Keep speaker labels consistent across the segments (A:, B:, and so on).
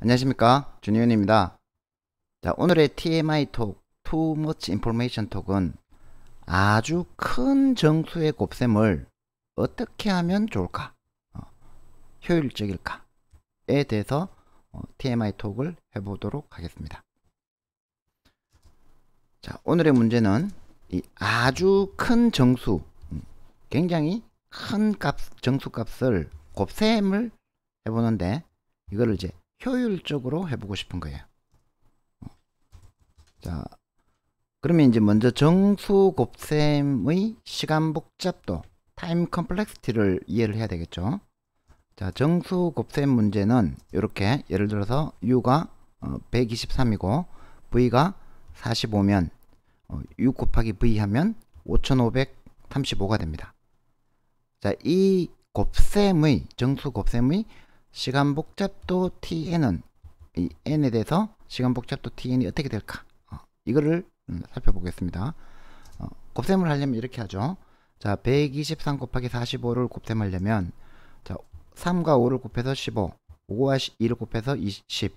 A: 안녕하십니까 준희윤입니다자 오늘의 TMI 톡 Too Much Information 톡은 아주 큰 정수의 곱셈을 어떻게 하면 좋을까 어, 효율적일까에 대해서 어, TMI 톡을 해보도록 하겠습니다 자 오늘의 문제는 이 아주 큰 정수 음, 굉장히 큰 값, 정수값을 곱셈을 해보는데 이거를 이제 효율적으로 해보고 싶은 거예요. 어. 자, 그러면 이제 먼저 정수 곱셈의 시간 복잡도 타임 컴플렉스티를 이해를 해야 되겠죠. 자, 정수 곱셈 문제는 이렇게 예를 들어서 u가 123이고 어, v가 45면 어, u 곱하기 v 하면 5535가 됩니다. 자, 이 곱셈의 정수 곱셈의 시간 복잡도 tn은 이 n에 대해서 시간 복잡도 tn이 어떻게 될까 어, 이거를 음, 살펴보겠습니다 어, 곱셈을 하려면 이렇게 하죠 자123 곱하기 45를 곱셈하려면 자 3과 5를 곱해서 15 5와 2를 곱해서 20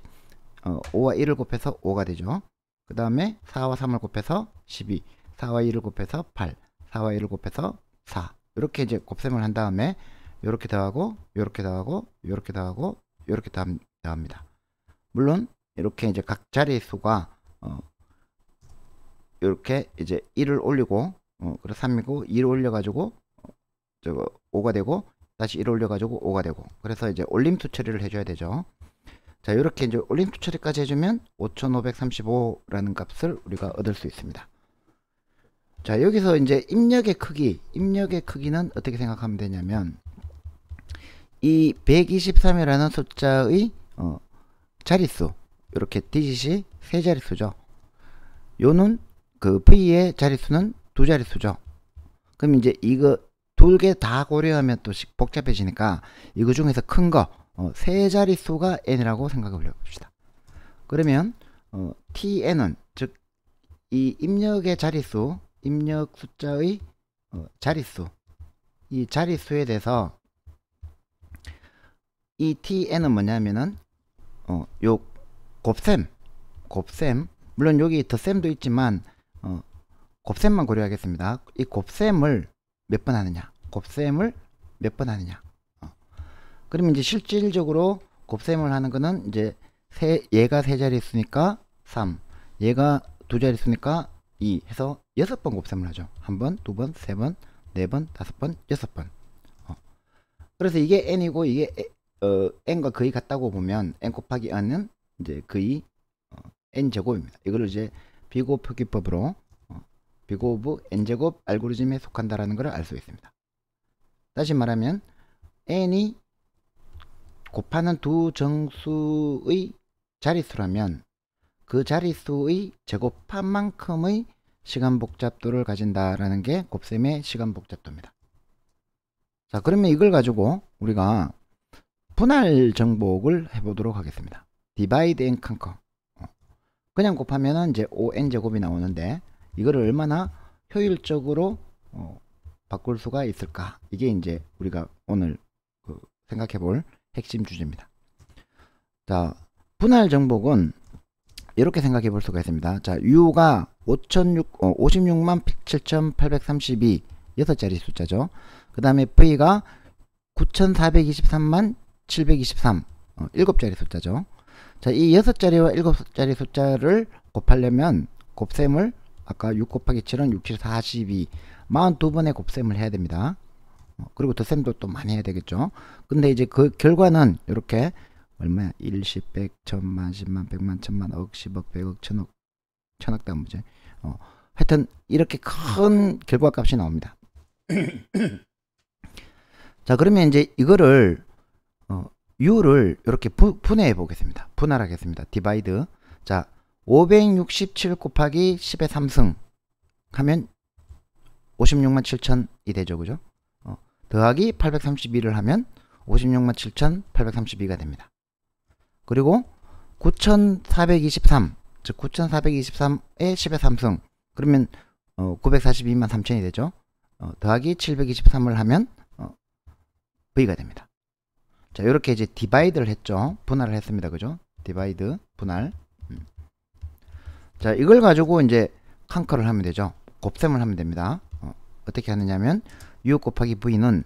A: 어, 5와 1을 곱해서 5가 되죠 그 다음에 4와 3을 곱해서 12 4와 2을 곱해서 8 4와 1을 곱해서 4 이렇게 이제 곱셈을 한 다음에 이렇게 더하고 이렇게 더하고 이렇게 더하고 이렇게 더합니다. 물론 이렇게 이제 각 자리수가 어, 이렇게 이제 1을 올리고 어, 그래서 3이고 2를 올려가지고 어, 저거 5가 되고 다시 1을 올려가지고 5가 되고 그래서 이제 올림수 처리를 해줘야 되죠. 자 이렇게 이제 올림수 처리까지 해주면 5535라는 값을 우리가 얻을 수 있습니다. 자 여기서 이제 입력의 크기 입력의 크기는 어떻게 생각하면 되냐면 이 123이라는 숫자의 어, 자릿수 이렇게 디짓이 세 자릿수죠. 요는 그 V의 자릿수는 두 자릿수죠. 그럼 이제 이거 둘 개 다 고려하면 또 복잡해지니까 이거 중에서 큰거 어, 자릿수가 n이라고 생각해 봅시다 그러면 어, tn은 즉 이 입력의 자릿수, 입력 숫자의 어, 자릿수 이 자릿수에 대해서 이 tn은 뭐냐면은 어, 요 곱셈 곱셈 물론 여기 더셈도 있지만 어, 곱셈만 고려하겠습니다 이 곱셈을 몇 번 하느냐 곱셈을 몇 번 하느냐 어. 그러면 이제 실질적으로 곱셈을 하는 거는 이제 세, 얘가 세 자리 있으니까 3 얘가 두 자리 있으니까 2 해서 여섯 번 곱셈을 하죠 한 번, 두 번, 세 번, 네 번, 다섯 번, 여섯 번 어. 그래서 이게 n이고 이게 어, n과 그이 같다고 보면 n 곱하기 n은 이제 그이 어, n 제곱입니다. 이걸 이제 비고 표기법으로 어, 비곱 n 제곱 알고리즘에 속한다라는 것을 알 수 있습니다. 다시 말하면 n이 곱하는 두 정수의 자릿수라면 그 자릿수의 제곱한 만큼의 시간 복잡도를 가진다라는 게 곱셈의 시간 복잡도입니다. 자 그러면 이걸 가지고 우리가 분할 정복을 해보도록 하겠습니다. divide and conquer. 어. 그냥 곱하면 이제 5n제곱이 나오는데 이거를 얼마나 효율적으로 어, 바꿀 수가 있을까? 이게 이제 우리가 오늘 그 생각해 볼 핵심 주제입니다. 자, 분할 정복은 이렇게 생각해 볼 수가 있습니다. 자, 유가 5 6 어, 56만 7,832 6자리 숫자죠. 그 다음에 V가 9,423만 723 어, 7자리 숫자죠 자이 6자리와 7자리 숫자를 곱하려면 곱셈을 아까 6 곱하기 7은 6, 7, 42 42번의 곱셈을 해야 됩니다 어, 그리고 더셈도또 많이 해야 되겠죠 근데 이제 그 결과는 이렇게 얼마야 1, 10, 100, 1000만, 10만, 100만, 1000만, 억, 10억, 100억, 1000억 천억 단무제 어, 하여튼 이렇게 큰 결과값이 나옵니다 자 그러면 이제 이거를 어, u를 이렇게 부, 분해해 보겠습니다. 분할하겠습니다. 디바이드. 자, 567 곱하기 10의 3승 하면 56만 7천이 되죠. 그죠? 어, 더하기 832를 하면 56만 7,832가 됩니다. 그리고 9,423, 즉 9,423의 10의 3승 그러면 어, 942만 3천이 되죠. 어, 더하기 723을 하면 어, V가 됩니다. 자, 이렇게 이제 디바이드를 했죠. 분할을 했습니다. 그죠? 디바이드, 분할. 음. 자, 이걸 가지고 이제 칸커를 하면 되죠. 곱셈을 하면 됩니다. 어, 떻게 하느냐면 u 곱하기 v는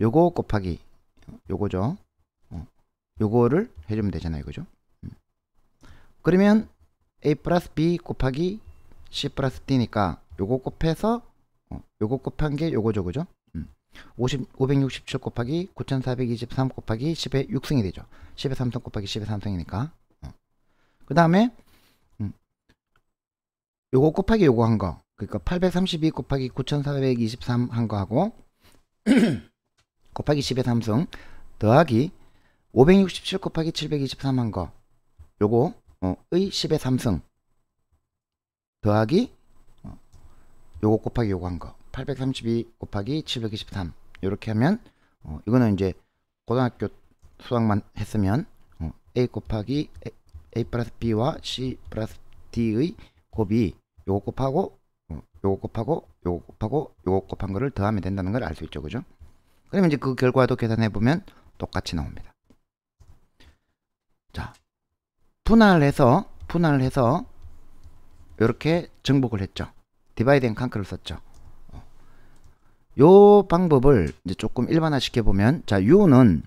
A: 요거 곱하기 요거죠. 어, 요거를 해주면 되잖아요. 그죠? 음. 그러면 a 플러스 b 곱하기 c 플러스 d니까 요거 곱해서 어, 요거 곱한 게 요거죠. 그죠? 50, 567 곱하기 9423 곱하기 10의 6승이 되죠. 10의 3승 곱하기 10의 3승이니까. 어. 그 다음에 음, 요거 곱하기 요거 한 거. 그러니까 832 곱하기 9423 한 거하고 곱하기 10의 3승 더하기 567 곱하기 723 한 거. 요거 어, 의 10의 3승 더하기 어, 요거 곱하기 요거 한 거. 832 곱하기 723 이렇게 하면 어, 이거는 이제 고등학교 수학만 했으면 어, a 곱하기 a, 플러스 b와 c 플러스 d의 곱이 요거 곱하고 어, 요거 곱하고 요거 곱하고 요거 곱한 거를 더하면 된다는 걸 알 수 있죠 그죠 그러면 이제 그 결과도 계산해 보면 똑같이 나옵니다 자 분할해서 분할해서 이렇게 정복을 했죠 디바이드 앤 칸크를 썼죠 요 방법을 이제 조금 일반화 시켜보면 자 U는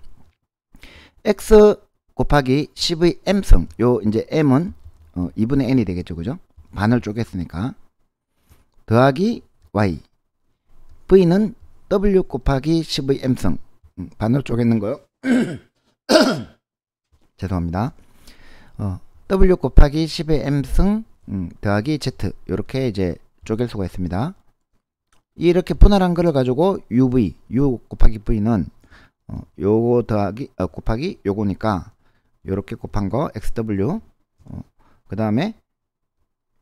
A: X 곱하기 1 0의 m 승요 이제 M은 어, 2분의 N이 되겠죠 그죠? 반을 쪼갰으니까 더하기 Y V는 W 곱하기 1 0의 m 승 음, 반을 쪼갰는 거요 죄송합니다 어, W 곱하기 10의 M승 음, 더하기 Z 이렇게 이제 쪼갤 수가 있습니다 이렇게 분할한 거를 가지고 UV, U 곱하기 V는 어, 요거 더하기 어, 곱하기 요거니까 요렇게 곱한 거 XW 어, 그 다음에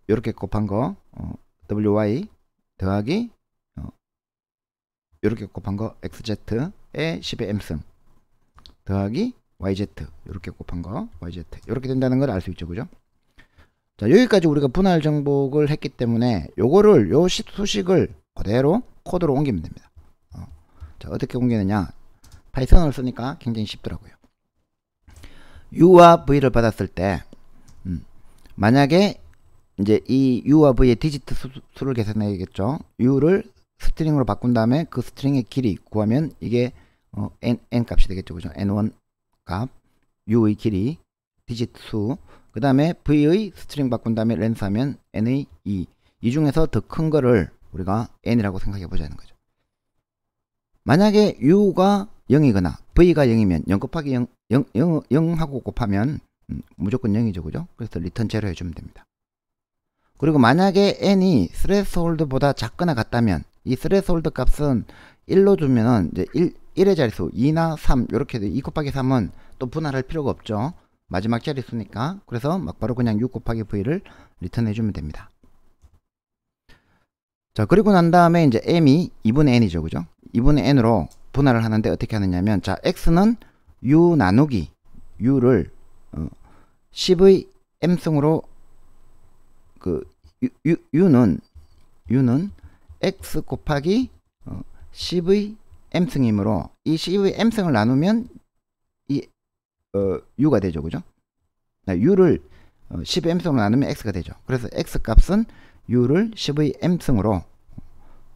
A: 요렇게 곱한 거 어, WY 더하기 어, 요렇게 곱한 거 XZ에 10의 M승 더하기 YZ 요렇게 곱한 거 YZ 요렇게 된다는 걸 알 수 있죠 그죠 자 여기까지 우리가 분할 정복을 했기 때문에 요거를 요 수식을 그대로 코드로 옮기면 됩니다. 어. 자, 어떻게 옮기느냐? 파이썬을 쓰니까 굉장히 쉽더라고요. U와 V를 받았을 때, 음, 만약에 이제 이 U와 V의 디지트 수, 를 계산해야겠죠. U를 스트링으로 바꾼 다음에 그 스트링의 길이 구하면 이게 어, N, N 값이 되겠죠. 그죠? N1 값, U의 길이, 디지트 수, 그 다음에 V의 스트링 바꾼 다음에 렌스 하면 N의 2. E. 이 중에서 더 큰 거를 우리가 n이라고 생각해 보자는 거죠. 만약에 u가 0이거나 v가 0이면 0 곱하기 0, 0, 0, 0하고 곱하면 음, 무조건 0이죠. 그죠? 그래서 리턴 제로 해주면 됩니다. 그리고 만약에 n이 스레스홀드보다 작거나 같다면 이 스레스홀드 값은 1로 주면 이 1, 의 자리수 2나 3 이렇게 2 곱하기 3은 또 분할할 필요가 없죠. 마지막 자리수니까 그래서 막바로 그냥 6 곱하기 v를 리턴해주면 됩니다. 자 그리고 난 다음에 이제 m이 2분의 n이죠 그죠 2분의 n으로 분할을 하는데 어떻게 하느냐면 자 x는 u 나누기 u를 어, 10의 m승으로 그 u, u, 는 u는 x 곱하기 어, 10의 m승이므로 이 10의 m승을 나누면 이 어, u가 되죠 그죠 u를 어, 10의 m승으로 나누면 x가 되죠 그래서 x 값은 u를 10의 m승으로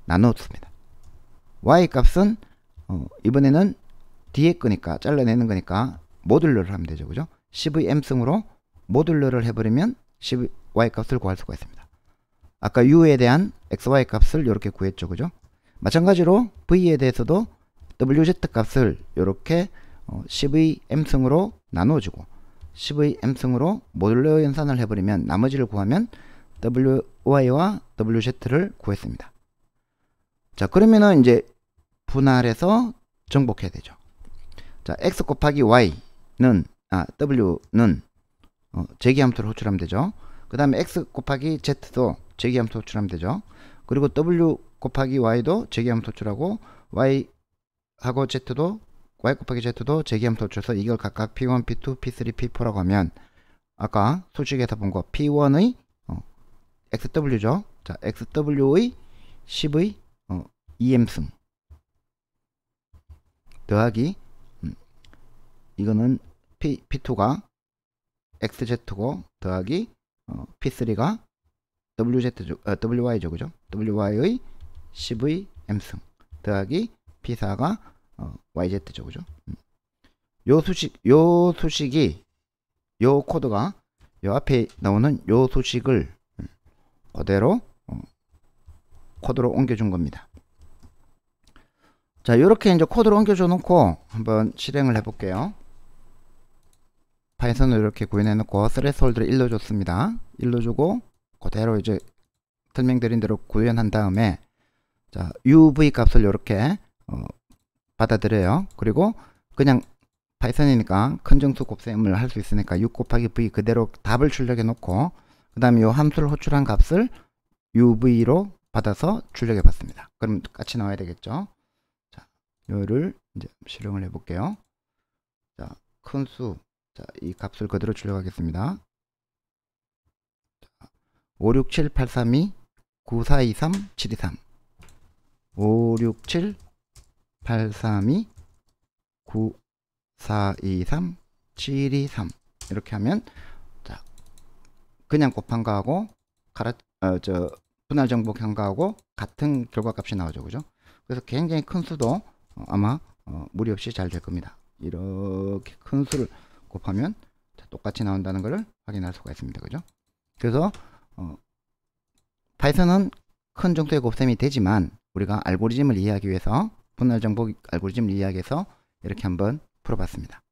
A: 나눠둡니다. y 값은 어, 이번에는 뒤에 거니까 잘라내는 거니까 모듈러를 하면 되죠. 그죠? CVM승으로 모듈러를 해버리면 y 값을 구할 수가 있습니다. 아까 u에 대한 xy 값을 이렇게 구했죠. 그죠? 마찬가지로 v에 대해서도 wz 값을 이렇게 어, CVM승으로 나눠주고 CVM승으로 모듈러 연산을 해버리면 나머지를 구하면 wy와 wz를 구했습니다. 자, 그러면은 이제 분할해서 정복해야 되죠. 자, x 곱하기 y는 아, w는 어, 제기함수를 호출하면 되죠. 그 다음에 x 곱하기 z도 제기함수 호출하면 되죠. 그리고 w 곱하기 y도 제기함수 호출하고 y하고 z도 y 곱하기 z도 제기함수 호출해서 이걸 각각 p1, p2, p3, p4라고 하면 아까 수식에서 본 거 p1의 어, xw죠. 자, xw의 10의 2m승 더하기 음, 이거는 P, P2가 XZ고 더하기 어, P3가 WZ, 어, WY죠 그죠 WY의 1 0 m승 더하기 P4가 어, YZ죠 그죠 음. 요 수식 요 수식이 요 코드가 요 앞에 나오는 요 수식을 음, 그대로 어, 코드로 옮겨준 겁니다 자, 이렇게 이제 코드를 옮겨줘 놓고 한번 실행을 해볼게요. 파이썬을 이렇게 구현해 놓고 스레스홀드를 일러 줬습니다. 일러 주고 그대로 이제 설명드린 대로 구현한 다음에 자, UV 값을 이렇게 어, 받아들여요. 그리고 그냥 파이썬이니까 큰 정수 곱셈을 할 수 있으니까 6 곱하기 v 그대로 답을 출력해 놓고 그 다음에 이 함수를 호출한 값을 uv로 받아서 출력해 봤습니다. 그럼 같이 나와야 되겠죠. 를 이제 실행을 해볼게요. 자, 큰 수. 자, 이 값을 그대로 출력하겠습니다. 자, 5, 6, 7, 8, 3, 2, 9, 4, 2, 3, 7, 2, 3. 5, 6, 7, 8, 3, 2, 9, 4, 2, 3, 7, 2, 3. 이렇게 하면, 자, 그냥 곱한 거하고, 가라, 어, 저, 분할 정복한 거하고 같은 결과값이 나오죠. 그죠? 그래서 굉장히 큰 수도 아마 어, 무리 없이 잘 될 겁니다. 이렇게 큰 수를 곱하면 똑같이 나온다는 것을 확인할 수가 있습니다. 그죠? 그래서 어, 파이썬은 큰 정도의 곱셈이 되지만 우리가 알고리즘을 이해하기 위해서 분할 정복 알고리즘을 이해하기 위해서 이렇게 한번 풀어봤습니다.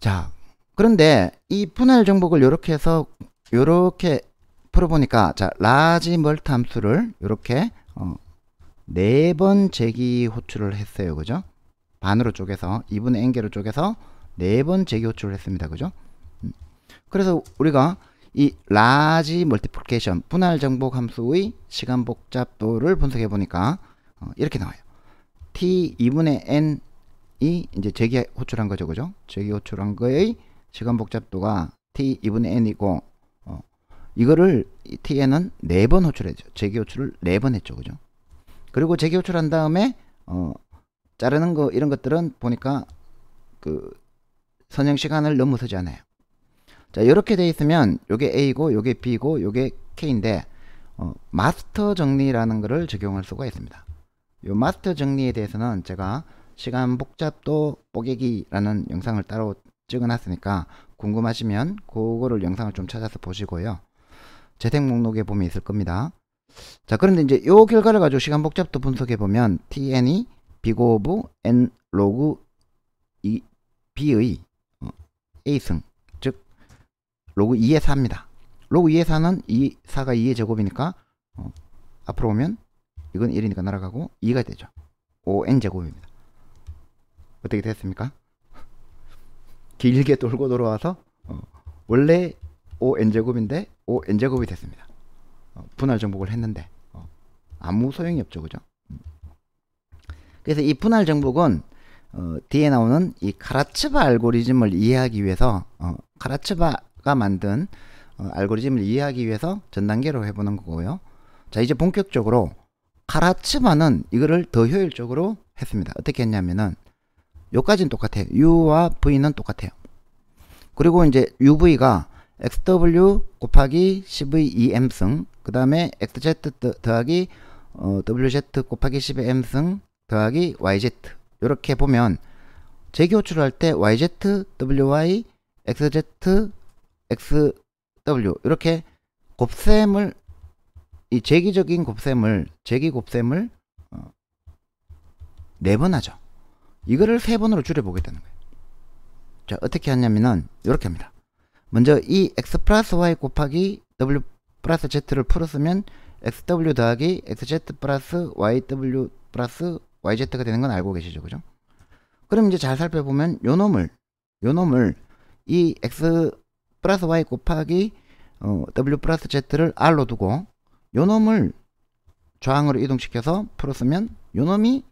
A: 자, 그런데 이 분할 정복을 이렇게 해서 이렇게 풀어보니까 자 라지 멀트 함수를 이렇게 어, 네번 제기 호출을 했어요. 그죠? 반으로 쪼개서 2분의 n개로 쪼개서 네번 제기 호출을 했습니다. 그죠? 음. 그래서 우리가 이 라지 멀티플케이션 분할 정복 함수의 시간 복잡도를 분석해 보니까 어, 이렇게 나와요. t 2분의 n이 이제 제기 호출한 거죠. 그죠? 제기 호출한 거의 시간 복잡도가 t 2분의 n이고 어, 이거를 tn은 네 번 호출했죠. 제기 호출을 네 번 했죠. 그죠? 그리고 재기호출한 다음에 어 자르는 거 이런 것들은 보니까 그 선형 시간을 넘어서지 않아요. 자 이렇게 돼 있으면 요게 A고 요게 B고 요게 K인데 어, 마스터 정리라는 것을 적용할 수가 있습니다. 요 마스터 정리에 대해서는 제가 시간 복잡도 뽀개기라는 영상을 따로 찍어놨으니까 궁금하시면 그거를 영상을 좀 찾아서 보시고요. 재생 목록에 보면 있을 겁니다. 자, 그런데 이제 요 결과를 가지고 시간 복잡도 분석해 보면 tn이 비고 오브 n 로그 이 b의 어, a승 즉 로그 2의 4입니다. 로그 2의 4는 2, 4가 2의 제곱이니까 어, 앞으로 보면 이건 1이니까 날아가고 2가 되죠. o n 제곱입니다. 어떻게 됐습니까? 길게 돌고 돌아와서 어, 원래 o n 제곱인데 o n 제곱이 됐습니다. 어, 분할 정복을 했는데 어, 아무 소용이 없죠, 그죠? 음. 그래서 이 분할 정복은 어, 뒤에 나오는 이 카라츠바 알고리즘을 이해하기 위해서 어, 카라츠바가 만든 어, 알고리즘을 이해하기 위해서 전 단계로 해보는 거고요. 자 이제 본격적으로 카라츠바는 이거를 더 효율적으로 했습니다. 어떻게 했냐면은 요까지는 똑같아요. U와 V는 똑같아요. 그리고 이제 UV가 XW 곱하기 CV EM승 그 다음에 xz 더하기 어, wz 곱하기 10의 m승 더하기 yz 이렇게 보면 재기호출할 때 yz, wy, xz, xw 이렇게 곱셈을 이 재기적인 곱셈을 재기 곱셈을 네번 어, 하죠. 이거를 세 번으로 줄여보겠다는 거예요. 자 어떻게 하냐면은 이렇게 합니다. 먼저 이 x 플러스 y 곱하기 w 플러스 z를 풀었으면 xw 더하기 xz 플러스 yw 플러스 yz가 되는 건 알고 계시죠 그죠 그럼 이제 잘 살펴보면 요 놈을 요 놈을 이 x 플러스 y 곱하기 어, w 플러스 z를 r로 두고 요 놈을 좌항으로 이동시켜서 풀었으면 요 놈이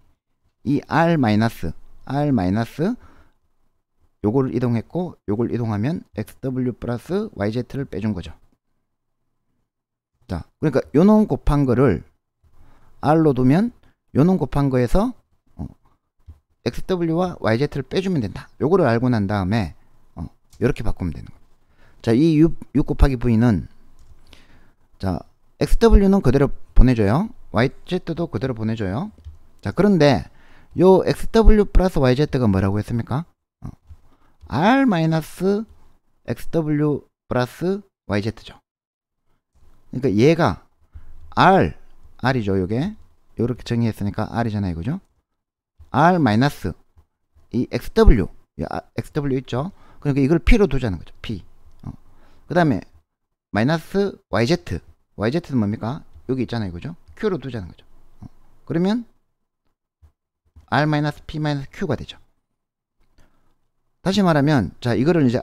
A: 이 r 마이너스 r 마이너스 요걸 이동했고 요걸 이동하면 xw 플러스 yz를 빼준 거죠 자, 그러니까 요놈 곱한 거를 R로 두면 요놈 곱한 거에서 어, XW와 YZ를 빼주면 된다. 요거를 알고 난 다음에 어, 이렇게 바꾸면 되는 거야 자, 이 U, 6 곱하기 V는 자, XW는 그대로 보내줘요. YZ도 그대로 보내줘요. 자, 그런데 요 XW 플러스 YZ가 뭐라고 했습니까? 어, R 마이너스 XW 플러스 YZ죠. 그러니까 얘가 R, R이죠, 요게. 요렇게 정의했으니까 R이잖아요, 그죠? R 마이너스 이 XW, 아, XW 있죠? 그러니까 이걸 P로 두자는 거죠, P. 어. 그 다음에 마이너스 YZ, YZ는 뭡니까? 여기 있잖아요, 그죠? Q로 두자는 거죠. 어. 그러면 R-P-Q가 되죠. 다시 말하면 자 이거를 이제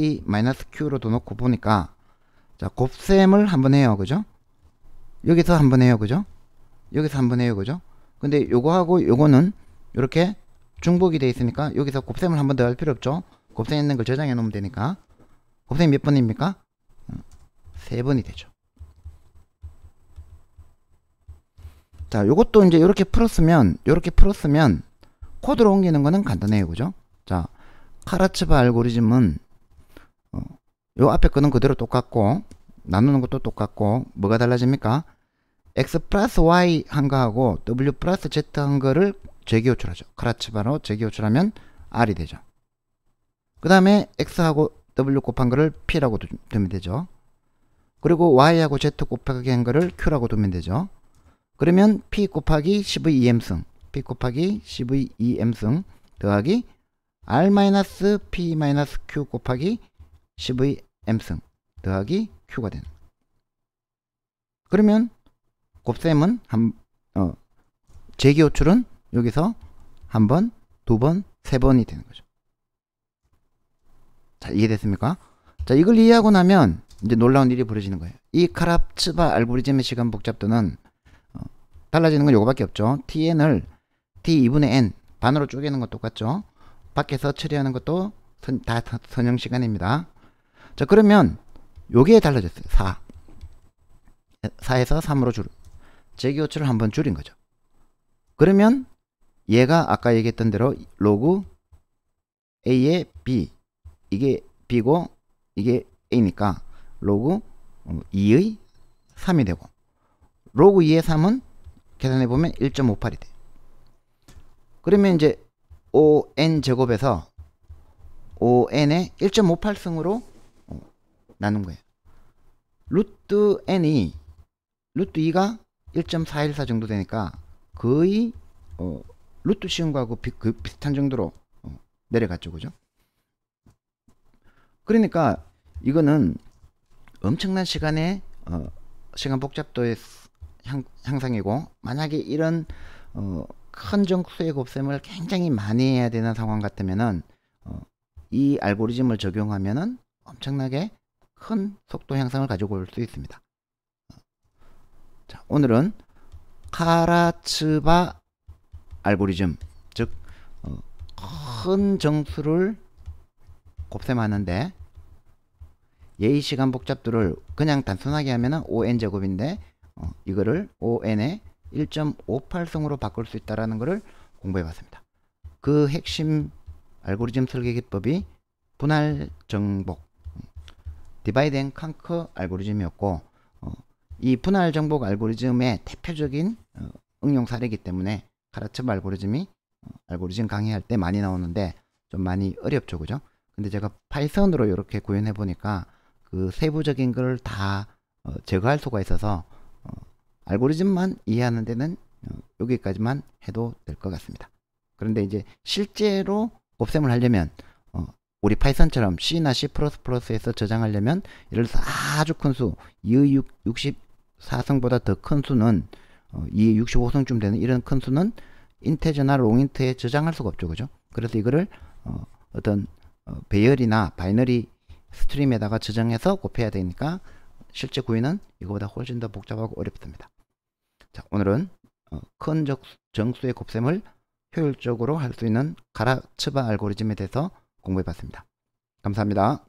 A: R-P-Q로 둬놓고 보니까 자, 곱셈을 한번 해요. 그죠? 여기서 한번 해요. 그죠? 여기서 한번 해요. 그죠? 근데 요거하고 요거는 이렇게 중복이 되어 있으니까 여기서 곱셈을 한번 더 할 필요 없죠? 곱셈 있는 걸 저장해 놓으면 되니까. 곱셈이 몇 번입니까? 음, 세 번이 되죠. 자, 요것도 이제 이렇게 풀었으면, 이렇게 풀었으면 코드로 옮기는 거는 간단해요. 그죠? 자, 카라츠바 알고리즘은 요 앞에 거는 그대로 똑같고 나누는 것도 똑같고 뭐가 달라집니까? x 플러스 y 한 거하고 w 플러스 z 한 거를 재기호출하죠. 카라츠바로 재기호출하면 r이 되죠. 그 다음에 x하고 w 곱한 거를 p라고 두면 되죠. 그리고 y하고 z 곱하기 한 거를 q라고 두면 되죠. 그러면 p 곱하기 10의 2m승 p 곱하기 10의 2m승 더하기 r-p-q 곱하기 1 0 v M승 더하기 Q가 되는 그러면 곱셈은 한, 어, 제기호출은 여기서 한 번, 두 번, 세 번이 되는 거죠. 자, 이해됐습니까? 자, 이걸 이해하고 나면 이제 놀라운 일이 벌어지는 거예요. 이 카랍츠바 알고리즘의 시간 복잡도는 어, 달라지는 건이거밖에 없죠. tn을 t2분의 n 반으로 쪼개는 것 똑같죠. 밖에서 처리하는 것도 선, 다 선형 시간입니다. 자, 그러면 여기에 달라졌어요. 4. 4에서 3으로 줄 제기호출을 한번 줄인 거죠. 그러면 얘가 아까 얘기했던 대로 로그 a의 b 이게 b고 이게 a니까 로그 2의 3이 되고 로그 2의 3은 계산해 보면 1.58이 돼요. 그러면 이제 on 제곱에서 on의 1.58승으로 나눈 거예요. 루트 n이 루트 2가 1.414 정도 되니까 거의 어, 루트 씌운 거하고 그 비슷한 정도로 어, 내려갔죠 그죠 그러니까 이거는 엄청난 시간의 어, 시간 복잡도의 향, 상이고 만약에 이런 어, 큰 정수의 곱셈을 굉장히 많이 해야 되는 상황 같으면은 어, 이 알고리즘을 적용하면 엄청나게 큰 속도 향상을 가지고 올 수 있습니다. 자, 오늘은 카라츠바 알고리즘, 즉, 어, 큰 정수를 곱셈하는데 예의시간 복잡도를 그냥 단순하게 하면 on제곱인데 어, 이거를 on의 1.58성으로 바꿀 수 있다는 것을 공부해봤습니다. 그 핵심 알고리즘 설계 기법이 분할 정복 디바이드 앤 칸크 알고리즘이었고 어, 이 분할 정복 알고리즘의 대표적인 어, 응용 사례이기 때문에 카라츠 알고리즘이 어, 알고리즘 강의할 때 많이 나오는데 좀 많이 어렵죠 그죠 근데 제가 파이썬으로 이렇게 구현해 보니까 그 세부적인 걸다 어, 제거할 수가 있어서 어, 알고리즘만 이해하는 데는 어, 여기까지만 해도 될 것 같습니다 그런데 이제 실제로 곱셈을 하려면 우리 파이썬처럼 C나 C++에서 저장하려면 예를 들어서 아주 큰 수, 264성보다 더 큰 수는 어, 265성쯤 되는 이런 큰 수는 인테저나 롱인트에 저장할 수가 없죠. 그죠? 그래서 이거를 어, 떤 어, 배열이나 바이너리 스트림에다가 저장해서 곱해야 되니까 실제 구이는 이거보다 훨씬 더 복잡하고 어렵습니다. 자, 오늘은 어, 큰 정수의 곱셈을 효율적으로 할 수 있는 가라츠바 알고리즘에 대해서 공부해봤습니다. 감사합니다.